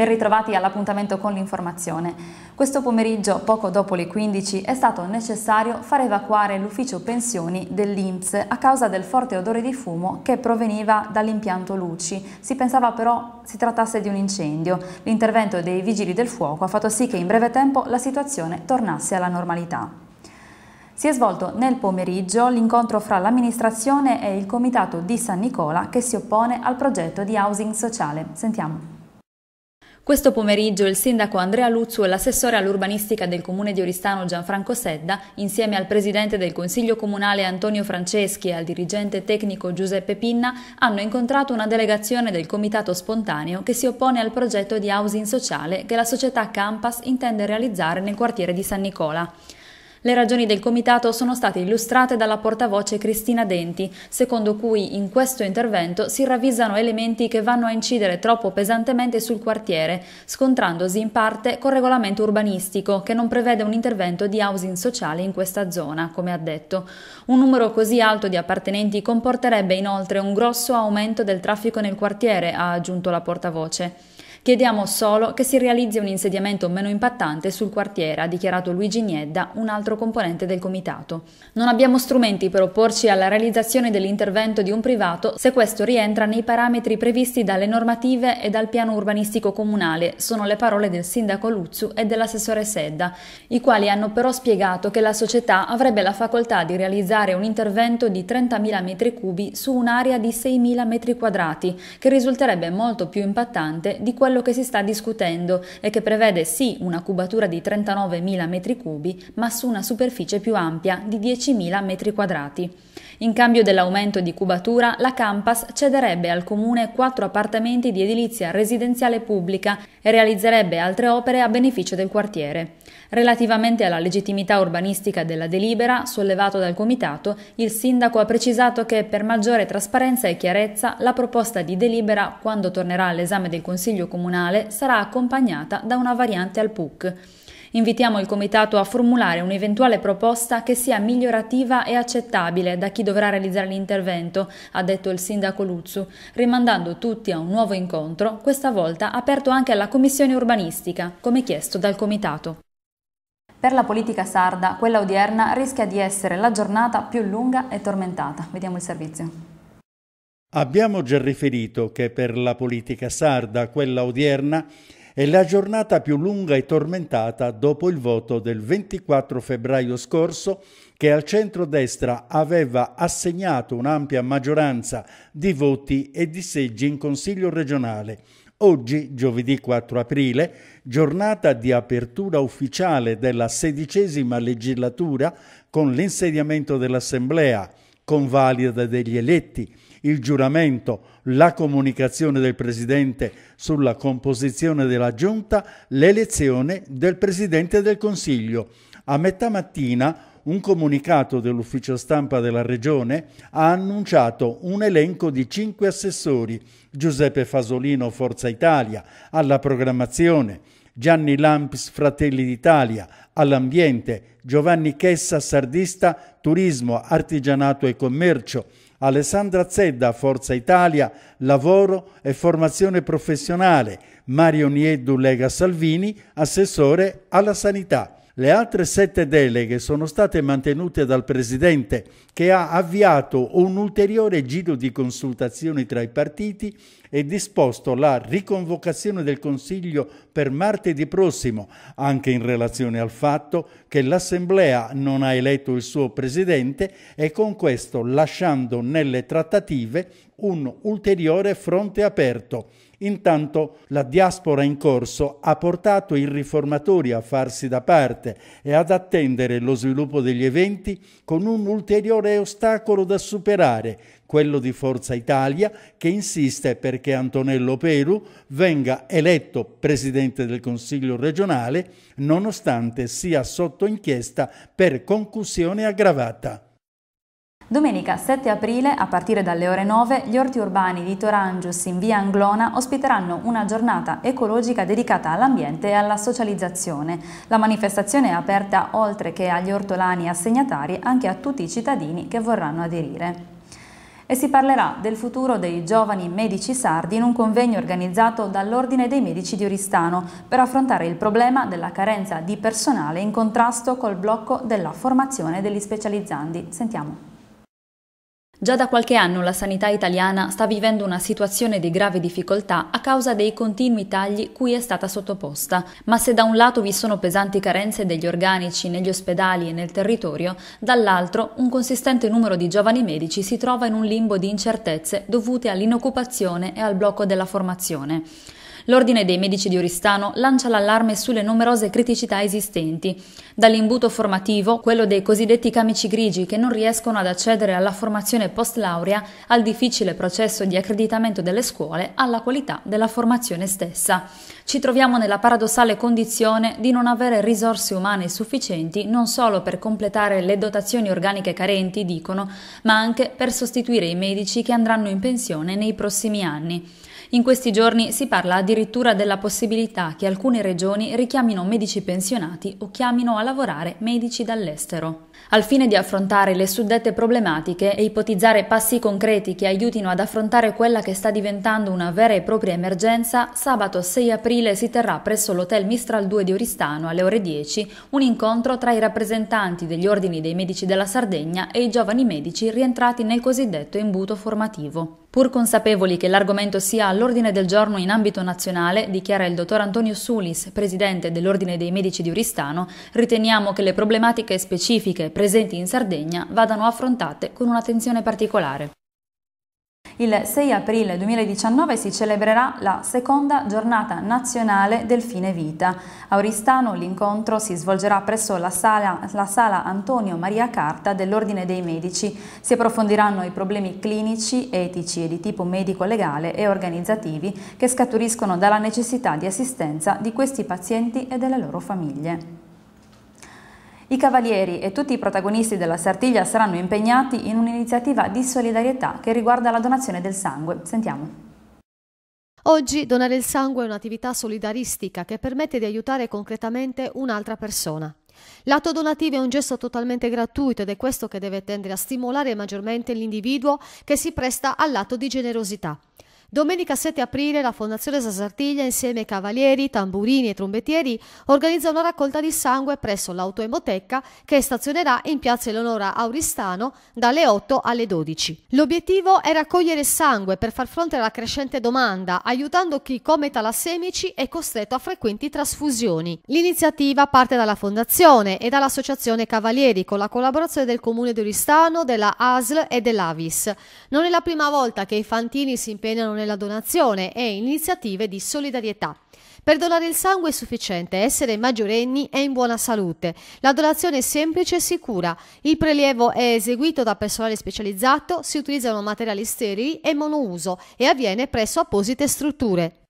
Ben ritrovati all'appuntamento con l'informazione. Questo pomeriggio, poco dopo le 15, è stato necessario far evacuare l'ufficio pensioni dell'INPS a causa del forte odore di fumo che proveniva dall'impianto Luci. Si pensava però si trattasse di un incendio. L'intervento dei vigili del fuoco ha fatto sì che in breve tempo la situazione tornasse alla normalità. Si è svolto nel pomeriggio l'incontro fra l'amministrazione e il comitato di San Nicola che si oppone al progetto di housing sociale. Sentiamo. Questo pomeriggio il sindaco Andrea Luzzu e l'assessore all'urbanistica del comune di Oristano Gianfranco Sedda, insieme al presidente del consiglio comunale Antonio Franceschi e al dirigente tecnico Giuseppe Pinna, hanno incontrato una delegazione del comitato spontaneo che si oppone al progetto di housing sociale che la società Campas intende realizzare nel quartiere di San Nicola. Le ragioni del comitato sono state illustrate dalla portavoce Cristina Denti, secondo cui in questo intervento si ravvisano elementi che vanno a incidere troppo pesantemente sul quartiere, scontrandosi in parte col regolamento urbanistico che non prevede un intervento di housing sociale in questa zona, come ha detto. Un numero così alto di appartenenti comporterebbe inoltre un grosso aumento del traffico nel quartiere, ha aggiunto la portavoce. Chiediamo solo che si realizzi un insediamento meno impattante sul quartiere, ha dichiarato Luigi Niedda, un altro componente del comitato. Non abbiamo strumenti per opporci alla realizzazione dell'intervento di un privato se questo rientra nei parametri previsti dalle normative e dal piano urbanistico comunale, sono le parole del sindaco Luzzu e dell'assessore Sedda, i quali hanno però spiegato che la società avrebbe la facoltà di realizzare un intervento di 30.000 m3 su un'area di 6.000 m2, che risulterebbe molto più impattante di quella quello che si sta discutendo e che prevede sì una cubatura di 39.000 m3, ma su una superficie più ampia di 10.000 m2. In cambio dell'aumento di cubatura, la Campas cederebbe al comune quattro appartamenti di edilizia residenziale pubblica e realizzerebbe altre opere a beneficio del quartiere. Relativamente alla legittimità urbanistica della delibera, sollevato dal comitato, il sindaco ha precisato che per maggiore trasparenza e chiarezza la proposta di delibera, quando tornerà all'esame del Consiglio Comunale, sarà accompagnata da una variante al PUC. Invitiamo il Comitato a formulare un'eventuale proposta che sia migliorativa e accettabile da chi dovrà realizzare l'intervento, ha detto il sindaco Luzzu, rimandando tutti a un nuovo incontro, questa volta aperto anche alla Commissione Urbanistica, come chiesto dal Comitato. Per la politica sarda, quella odierna rischia di essere la giornata più lunga e tormentata. Vediamo il servizio. Abbiamo già riferito che per la politica sarda, quella odierna, è la giornata più lunga e tormentata dopo il voto del 24 febbraio scorso che al centro-destra aveva assegnato un'ampia maggioranza di voti e di seggi in Consiglio regionale. Oggi, giovedì 4 aprile, giornata di apertura ufficiale della sedicesima legislatura con l'insediamento dell'Assemblea, convalida degli eletti, il giuramento, la comunicazione del Presidente sulla composizione della Giunta, l'elezione del Presidente del Consiglio. A metà mattina un comunicato dell'ufficio stampa della Regione ha annunciato un elenco di cinque assessori, Giuseppe Fasolino Forza Italia, alla programmazione, Gianni Lamps Fratelli d'Italia, all'ambiente, Giovanni Chessa Sardista Turismo, Artigianato e Commercio, Alessandra Zedda, Forza Italia, Lavoro e Formazione Professionale, Mario Nieddu, Lega Salvini, Assessore alla Sanità. Le altre sette deleghe sono state mantenute dal Presidente che ha avviato un ulteriore giro di consultazioni tra i partiti è disposto la riconvocazione del Consiglio per martedì prossimo, anche in relazione al fatto che l'Assemblea non ha eletto il suo Presidente e con questo lasciando nelle trattative un ulteriore fronte aperto. Intanto la diaspora in corso ha portato i riformatori a farsi da parte e ad attendere lo sviluppo degli eventi con un ulteriore ostacolo da superare, quello di Forza Italia, che insiste perché Antonello Peru venga eletto presidente del Consiglio regionale, nonostante sia sotto inchiesta per concussione aggravata. Domenica 7 aprile, a partire dalle ore 9, gli orti urbani di Torangius in via Anglona ospiteranno una giornata ecologica dedicata all'ambiente e alla socializzazione. La manifestazione è aperta, oltre che agli ortolani assegnatari, anche a tutti i cittadini che vorranno aderire e si parlerà del futuro dei giovani medici sardi in un convegno organizzato dall'Ordine dei Medici di Oristano per affrontare il problema della carenza di personale in contrasto col blocco della formazione degli specializzandi. Sentiamo. Già da qualche anno la sanità italiana sta vivendo una situazione di grave difficoltà a causa dei continui tagli cui è stata sottoposta, ma se da un lato vi sono pesanti carenze degli organici negli ospedali e nel territorio, dall'altro un consistente numero di giovani medici si trova in un limbo di incertezze dovute all'inoccupazione e al blocco della formazione. L'Ordine dei Medici di Oristano lancia l'allarme sulle numerose criticità esistenti, dall'imbuto formativo, quello dei cosiddetti camici grigi che non riescono ad accedere alla formazione post laurea, al difficile processo di accreditamento delle scuole, alla qualità della formazione stessa ci troviamo nella paradossale condizione di non avere risorse umane sufficienti non solo per completare le dotazioni organiche carenti, dicono, ma anche per sostituire i medici che andranno in pensione nei prossimi anni. In questi giorni si parla addirittura della possibilità che alcune regioni richiamino medici pensionati o chiamino a lavorare medici dall'estero. Al fine di affrontare le suddette problematiche e ipotizzare passi concreti che aiutino ad affrontare quella che sta diventando una vera e propria emergenza, sabato 6 aprile aprile si terrà presso l'Hotel Mistral 2 di Oristano alle ore 10 un incontro tra i rappresentanti degli ordini dei medici della Sardegna e i giovani medici rientrati nel cosiddetto imbuto formativo. Pur consapevoli che l'argomento sia all'ordine del giorno in ambito nazionale, dichiara il dottor Antonio Sulis, presidente dell'Ordine dei Medici di Oristano, riteniamo che le problematiche specifiche presenti in Sardegna vadano affrontate con un'attenzione particolare. Il 6 aprile 2019 si celebrerà la seconda giornata nazionale del fine vita. A Oristano l'incontro si svolgerà presso la sala, la sala Antonio Maria Carta dell'Ordine dei Medici. Si approfondiranno i problemi clinici, etici e di tipo medico-legale e organizzativi che scaturiscono dalla necessità di assistenza di questi pazienti e delle loro famiglie. I cavalieri e tutti i protagonisti della Sartiglia saranno impegnati in un'iniziativa di solidarietà che riguarda la donazione del sangue. Sentiamo. Oggi donare il sangue è un'attività solidaristica che permette di aiutare concretamente un'altra persona. L'atto donativo è un gesto totalmente gratuito ed è questo che deve tendere a stimolare maggiormente l'individuo che si presta all'atto di generosità. Domenica 7 aprile la Fondazione Sasartiglia insieme ai cavalieri, tamburini e trombettieri organizza una raccolta di sangue presso l'autoemoteca che stazionerà in piazza Eleonora Auristano dalle 8 alle 12. L'obiettivo è raccogliere sangue per far fronte alla crescente domanda, aiutando chi come talassemici è costretto a frequenti trasfusioni. L'iniziativa parte dalla Fondazione e dall'Associazione Cavalieri con la collaborazione del Comune di Oristano, della ASL e dell'Avis. Non è la prima volta che i fantini si impegnano nella donazione e iniziative di solidarietà. Per donare il sangue è sufficiente essere maggiorenni e in buona salute. La donazione è semplice e sicura. Il prelievo è eseguito da personale specializzato, si utilizzano materiali sterili e monouso e avviene presso apposite strutture.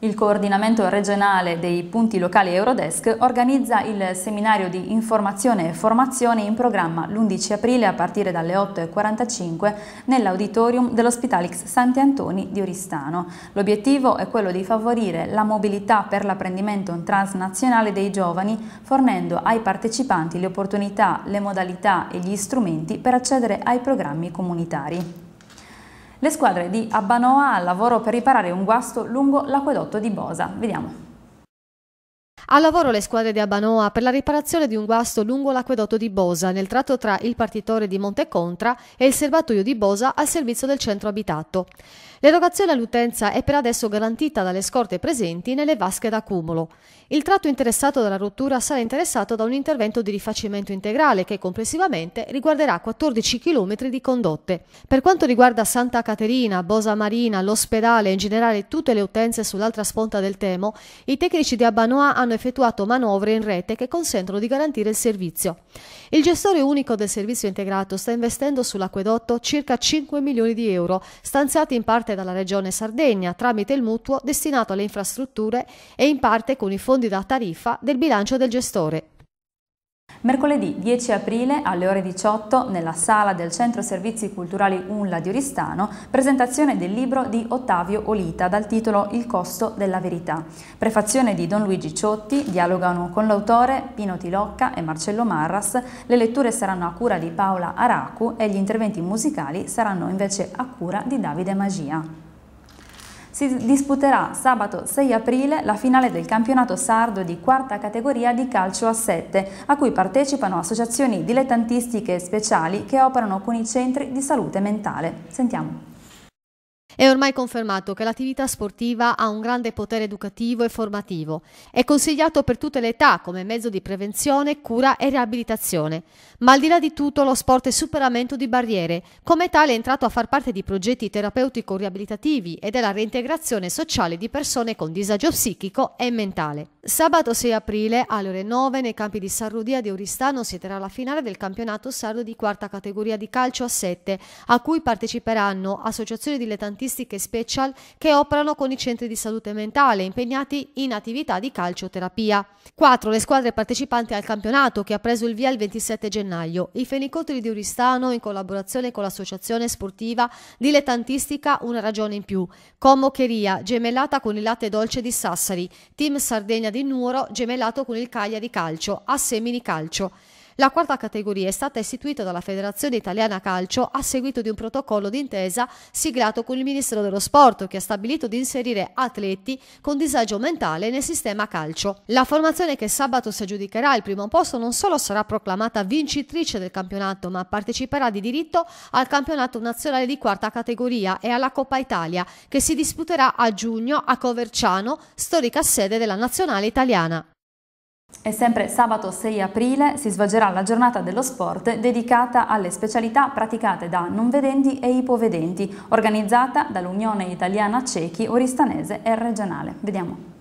Il coordinamento regionale dei punti locali Eurodesk organizza il seminario di informazione e formazione in programma l'11 aprile a partire dalle 8.45 nell'auditorium dell'Ospitalix Santi Antoni di Oristano. L'obiettivo è quello di favorire la mobilità per l'apprendimento transnazionale dei giovani fornendo ai partecipanti le opportunità, le modalità e gli strumenti per accedere ai programmi comunitari. Le squadre di Abbanoa al lavoro per riparare un guasto lungo l'acquedotto di Bosa. Vediamo. Al lavoro le squadre di Abanoa per la riparazione di un guasto lungo l'acquedotto di Bosa nel tratto tra il partitore di Montecontra e il serbatoio di Bosa al servizio del centro abitato. L'erogazione all'utenza è per adesso garantita dalle scorte presenti nelle vasche d'accumulo. Il tratto interessato dalla rottura sarà interessato da un intervento di rifacimento integrale che complessivamente riguarderà 14 km di condotte. Per quanto riguarda Santa Caterina, Bosa Marina, l'ospedale e in generale tutte le utenze sull'altra sponda del Temo, i tecnici di Abanoa hanno effettuato manovre in rete che consentono di garantire il servizio. Il gestore unico del servizio integrato sta investendo sull'acquedotto circa 5 milioni di euro, stanziati in parte dalla Regione Sardegna tramite il mutuo destinato alle infrastrutture e in parte con i fondi da tariffa del bilancio del gestore. Mercoledì 10 aprile alle ore 18 nella sala del Centro Servizi Culturali Unla di Oristano presentazione del libro di Ottavio Olita dal titolo Il costo della verità. Prefazione di Don Luigi Ciotti, dialogano con l'autore Pino Tilocca e Marcello Marras, le letture saranno a cura di Paola Aracu e gli interventi musicali saranno invece a cura di Davide Magia si disputerà sabato 6 aprile la finale del campionato sardo di quarta categoria di calcio a 7, a cui partecipano associazioni dilettantistiche speciali che operano con i centri di salute mentale. Sentiamo. È ormai confermato che l'attività sportiva ha un grande potere educativo e formativo. È consigliato per tutte le età come mezzo di prevenzione, cura e riabilitazione. Ma al di là di tutto lo sport è superamento di barriere. Come tale è entrato a far parte di progetti terapeutico-riabilitativi e della reintegrazione sociale di persone con disagio psichico e mentale. Sabato 6 aprile alle ore 9 nei campi di Sarrudia di Oristano si terrà la finale del campionato sardo di quarta categoria di calcio a 7, a cui parteciperanno associazioni dilettantistiche special che operano con i centri di salute mentale impegnati in attività di calcioterapia. 4. Le squadre partecipanti al campionato che ha preso il via il 27 gennaio. I fenicotteri di Oristano in collaborazione con l'associazione sportiva dilettantistica Una Ragione in più, Commocheria, gemellata con il latte dolce di Sassari, Team Sardegna di di Nuoro gemellato con il Cagliari Calcio a Semini Calcio. La quarta categoria è stata istituita dalla Federazione Italiana Calcio a seguito di un protocollo d'intesa siglato con il Ministro dello Sport che ha stabilito di inserire atleti con disagio mentale nel sistema calcio. La formazione che sabato si aggiudicherà il primo posto non solo sarà proclamata vincitrice del campionato ma parteciperà di diritto al campionato nazionale di quarta categoria e alla Coppa Italia che si disputerà a giugno a Coverciano, storica sede della nazionale italiana. E sempre sabato 6 aprile si svolgerà la giornata dello sport dedicata alle specialità praticate da non vedenti e ipovedenti, organizzata dall'Unione Italiana Cechi, Oristanese e Regionale. Vediamo.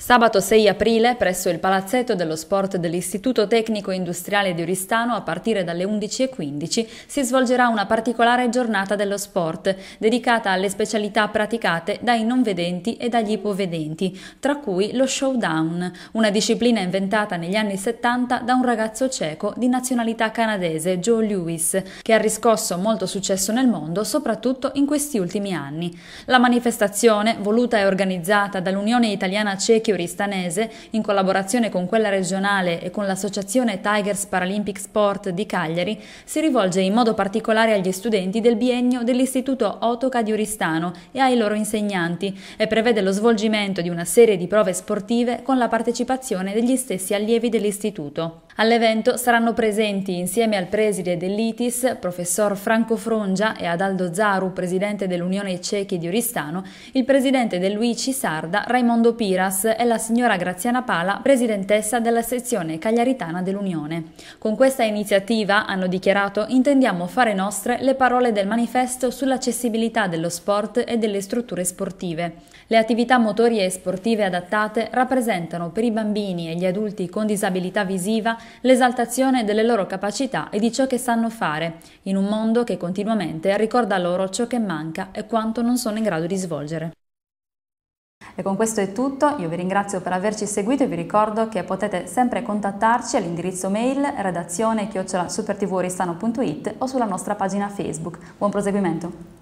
Sabato 6 aprile, presso il Palazzetto dello Sport dell'Istituto Tecnico Industriale di Oristano, a partire dalle 11.15, si svolgerà una particolare giornata dello sport, dedicata alle specialità praticate dai non vedenti e dagli ipovedenti, tra cui lo showdown, una disciplina inventata negli anni 70 da un ragazzo cieco di nazionalità canadese, Joe Lewis, che ha riscosso molto successo nel mondo, soprattutto in questi ultimi anni. La manifestazione, voluta e organizzata dall'Unione Italiana Ciechi Chiuri Stanese, in collaborazione con quella regionale e con l'associazione Tigers Paralympic Sport di Cagliari, si rivolge in modo particolare agli studenti del biennio dell'Istituto Otoca di Oristano e ai loro insegnanti e prevede lo svolgimento di una serie di prove sportive con la partecipazione degli stessi allievi dell'istituto. All'evento saranno presenti, insieme al preside dell'ITIS, professor Franco Frongia e ad Aldo Zaru, presidente dell'Unione Cechi di Oristano, il presidente dell'UICI Sarda, Raimondo Piras e la signora Graziana Pala, presidentessa della sezione cagliaritana dell'Unione. Con questa iniziativa, hanno dichiarato, intendiamo fare nostre le parole del manifesto sull'accessibilità dello sport e delle strutture sportive. Le attività motorie e sportive adattate rappresentano per i bambini e gli adulti con disabilità visiva l'esaltazione delle loro capacità e di ciò che sanno fare, in un mondo che continuamente ricorda loro ciò che manca e quanto non sono in grado di svolgere. E con questo è tutto, io vi ringrazio per averci seguito e vi ricordo che potete sempre contattarci all'indirizzo mail redazione chiocciolasupertvoristano.it o sulla nostra pagina Facebook. Buon proseguimento!